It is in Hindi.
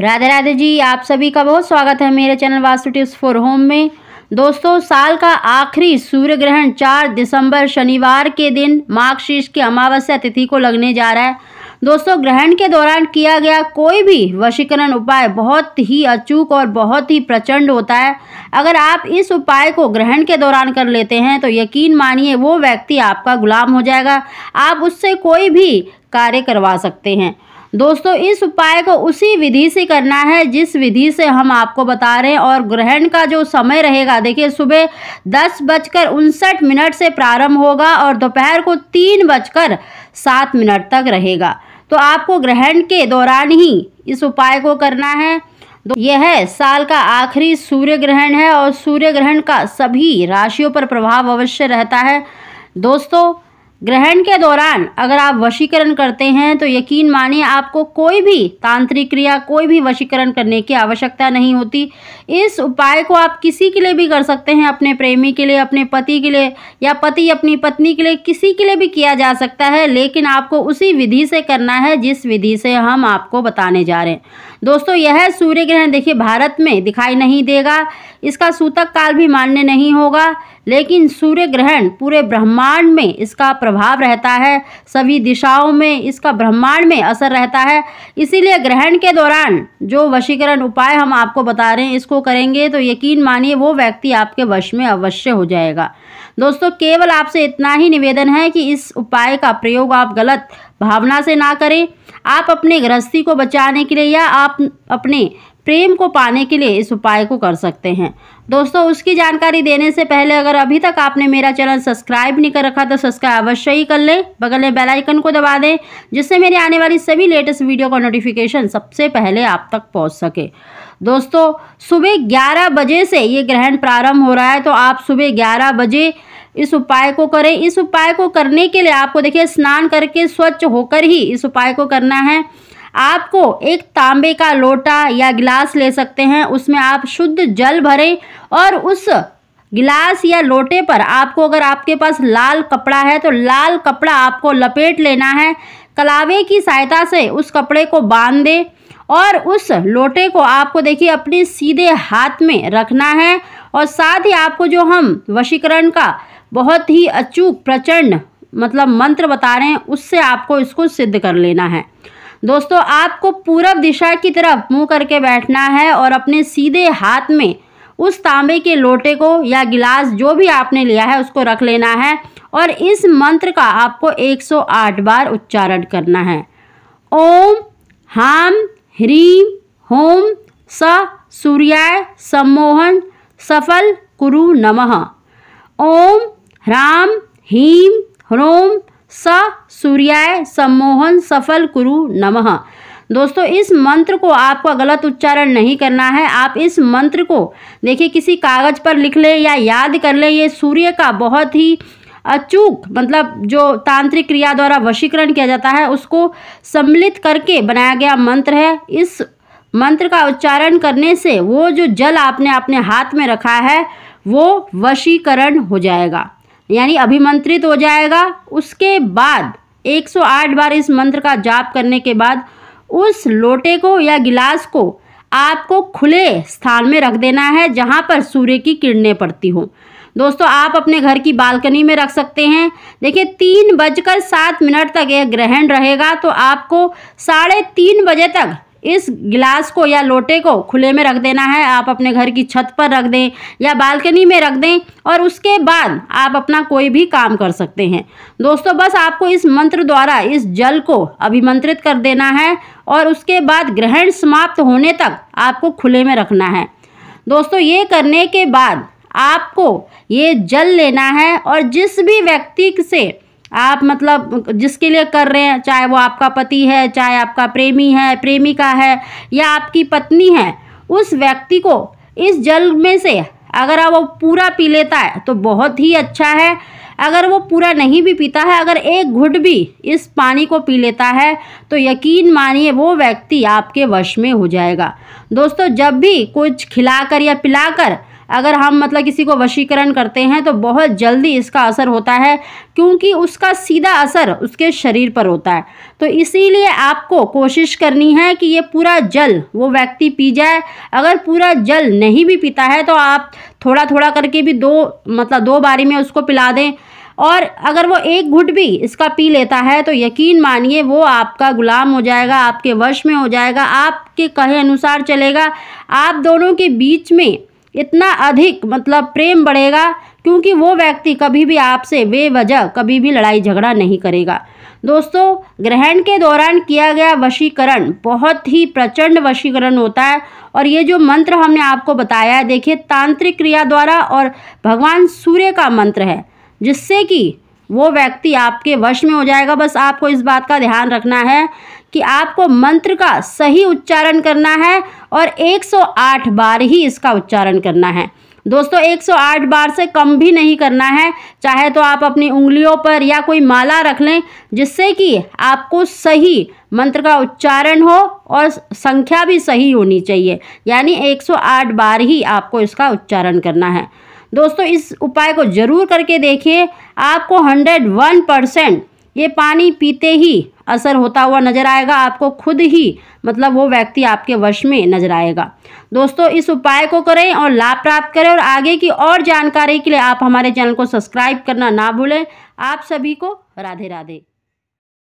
राधे राधे जी आप सभी का बहुत स्वागत है मेरे channel vastu tips for home में दोस्तों साल का आखिरी सूर्य ग्रहण चार दिसंबर शनिवार के दिन मार्गशीर्ष शीर्ष की अमावस्या तिथि को लगने जा रहा है दोस्तों ग्रहण के दौरान किया गया कोई भी वशीकरण उपाय बहुत ही अचूक और बहुत ही प्रचंड होता है अगर आप इस उपाय को ग्रहण के दौरान कर लेते हैं तो यकीन मानिए वो व्यक्ति आपका गुलाम हो जाएगा आप उससे कोई भी कार्य करवा सकते हैं दोस्तों इस उपाय को उसी विधि से करना है जिस विधि से हम आपको बता रहे हैं और ग्रहण का जो समय रहेगा देखिए सुबह दस बजकर उनसठ मिनट से प्रारंभ होगा और दोपहर को तीन बजकर सात मिनट तक रहेगा तो आपको ग्रहण के दौरान ही इस उपाय को करना है तो यह साल का आखिरी सूर्य ग्रहण है और सूर्य ग्रहण का सभी राशियों पर प्रभाव अवश्य रहता है दोस्तों ग्रहण के दौरान अगर आप वशीकरण करते हैं तो यकीन मानिए आपको कोई भी तांत्रिक क्रिया कोई भी वशीकरण करने की आवश्यकता नहीं होती इस उपाय को आप किसी के लिए भी कर सकते हैं अपने प्रेमी के लिए अपने पति के लिए या पति अपनी पत्नी के लिए किसी के लिए भी किया जा सकता है लेकिन आपको उसी विधि से करना है जिस विधि से हम आपको बताने जा रहे हैं दोस्तों यह सूर्य ग्रहण देखिए भारत में दिखाई नहीं देगा इसका सूतक काल भी मान्य नहीं होगा लेकिन सूर्य ग्रहण पूरे ब्रह्मांड में इसका प्रभाव रहता है सभी दिशाओं में इसका ब्रह्मांड में असर रहता है इसीलिए ग्रहण के दौरान जो वशीकरण उपाय हम आपको बता रहे हैं इसको करेंगे तो यकीन मानिए वो व्यक्ति आपके वश में अवश्य हो जाएगा दोस्तों केवल आपसे इतना ही निवेदन है कि इस उपाय का प्रयोग आप गलत भावना से ना करें आप अपने गृहस्थी को बचाने के लिए या आप अपने प्रेम को पाने के लिए इस उपाय को कर सकते हैं दोस्तों उसकी जानकारी देने से पहले अगर अभी तक आपने मेरा चैनल सब्सक्राइब नहीं कर रखा तो सब्सक्राइब अवश्य ही कर लें बगल में बेल आइकन को दबा दें जिससे मेरी आने वाली सभी लेटेस्ट वीडियो का नोटिफिकेशन सबसे पहले आप तक पहुंच सके दोस्तों सुबह 11 बजे से ये ग्रहण प्रारंभ हो रहा है तो आप सुबह ग्यारह बजे इस उपाय को करें इस उपाय को करने के लिए आपको देखिए स्नान करके स्वच्छ होकर ही इस उपाय को करना है आपको एक तांबे का लोटा या गिलास ले सकते हैं उसमें आप शुद्ध जल भरें और उस गिलास या लोटे पर आपको अगर आपके पास लाल कपड़ा है तो लाल कपड़ा आपको लपेट लेना है कलावे की सहायता से उस कपड़े को बांध दें और उस लोटे को आपको देखिए अपने सीधे हाथ में रखना है और साथ ही आपको जो हम वशीकरण का बहुत ही अचूक प्रचंड मतलब मंत्र बता रहे हैं उससे आपको इसको सिद्ध कर लेना है दोस्तों आपको पूरब दिशा की तरफ मुंह करके बैठना है और अपने सीधे हाथ में उस तांबे के लोटे को या गिलास जो भी आपने लिया है उसको रख लेना है और इस मंत्र का आपको 108 बार उच्चारण करना है ओम हाम ह्रीम होम स सूर्याय सम्मोहन सफल कुरु नमः ओम राम हीम ह्रोम स सूर्याय सम्मोहन सफल कुरु नमः दोस्तों इस मंत्र को आपका गलत उच्चारण नहीं करना है आप इस मंत्र को देखिए किसी कागज़ पर लिख लें या याद कर लें ये सूर्य का बहुत ही अचूक मतलब जो तांत्रिक क्रिया द्वारा वशीकरण किया जाता है उसको सम्मिलित करके बनाया गया मंत्र है इस मंत्र का उच्चारण करने से वो जो जल आपने अपने हाथ में रखा है वो वशीकरण हो जाएगा यानी अभिमंत्रित हो जाएगा उसके बाद 108 बार इस मंत्र का जाप करने के बाद उस लोटे को या गिलास को आपको खुले स्थान में रख देना है जहाँ पर सूर्य की किरणें पड़ती हों दोस्तों आप अपने घर की बालकनी में रख सकते हैं देखिए तीन बजकर सात मिनट तक यह ग्रहण रहेगा तो आपको साढ़े तीन बजे तक इस गिलास को या लोटे को खुले में रख देना है आप अपने घर की छत पर रख दें या बालकनी में रख दें और उसके बाद आप अपना कोई भी काम कर सकते हैं दोस्तों बस आपको इस मंत्र द्वारा इस जल को अभिमंत्रित कर देना है और उसके बाद ग्रहण समाप्त होने तक आपको खुले में रखना है दोस्तों ये करने के बाद आपको ये जल लेना है और जिस भी व्यक्ति से आप मतलब जिसके लिए कर रहे हैं चाहे वो आपका पति है चाहे आपका प्रेमी है प्रेमिका है या आपकी पत्नी है उस व्यक्ति को इस जल में से अगर वो पूरा पी लेता है तो बहुत ही अच्छा है अगर वो पूरा नहीं भी पीता है अगर एक घुट भी इस पानी को पी लेता है तो यकीन मानिए वो व्यक्ति आपके वश में हो जाएगा दोस्तों जब भी कुछ खिलाकर या पिलाकर अगर हम मतलब किसी को वशीकरण करते हैं तो बहुत जल्दी इसका असर होता है क्योंकि उसका सीधा असर उसके शरीर पर होता है तो इसीलिए आपको कोशिश करनी है कि ये पूरा जल वो व्यक्ति पी जाए अगर पूरा जल नहीं भी पीता है तो आप थोड़ा थोड़ा करके भी दो मतलब दो बारी में उसको पिला दें और अगर वो एक घुट भी इसका पी लेता है तो यकीन मानिए वो आपका गुलाम हो जाएगा आपके वश में हो जाएगा आपके कहे अनुसार चलेगा आप दोनों के बीच में इतना अधिक मतलब प्रेम बढ़ेगा क्योंकि वो व्यक्ति कभी भी आपसे बेवजह कभी भी लड़ाई झगड़ा नहीं करेगा दोस्तों ग्रहण के दौरान किया गया वशीकरण बहुत ही प्रचंड वशीकरण होता है और ये जो मंत्र हमने आपको बताया है देखिए तांत्रिक क्रिया द्वारा और भगवान सूर्य का मंत्र है जिससे कि वो व्यक्ति आपके वश में हो जाएगा बस आपको इस बात का ध्यान रखना है कि आपको मंत्र का सही उच्चारण करना है और 108 बार ही इसका उच्चारण करना है दोस्तों 108 बार से कम भी नहीं करना है चाहे तो आप अपनी उंगलियों पर या कोई माला रख लें जिससे कि आपको सही मंत्र का उच्चारण हो और संख्या भी सही होनी चाहिए यानी 108 बार ही आपको इसका उच्चारण करना है दोस्तों इस उपाय को ज़रूर करके देखिए आपको 101 परसेंट ये पानी पीते ही असर होता हुआ नजर आएगा आपको खुद ही मतलब वो व्यक्ति आपके वश में नजर आएगा दोस्तों इस उपाय को करें और लाभ प्राप्त करें और आगे की और जानकारी के लिए आप हमारे चैनल को सब्सक्राइब करना ना भूलें आप सभी को राधे राधे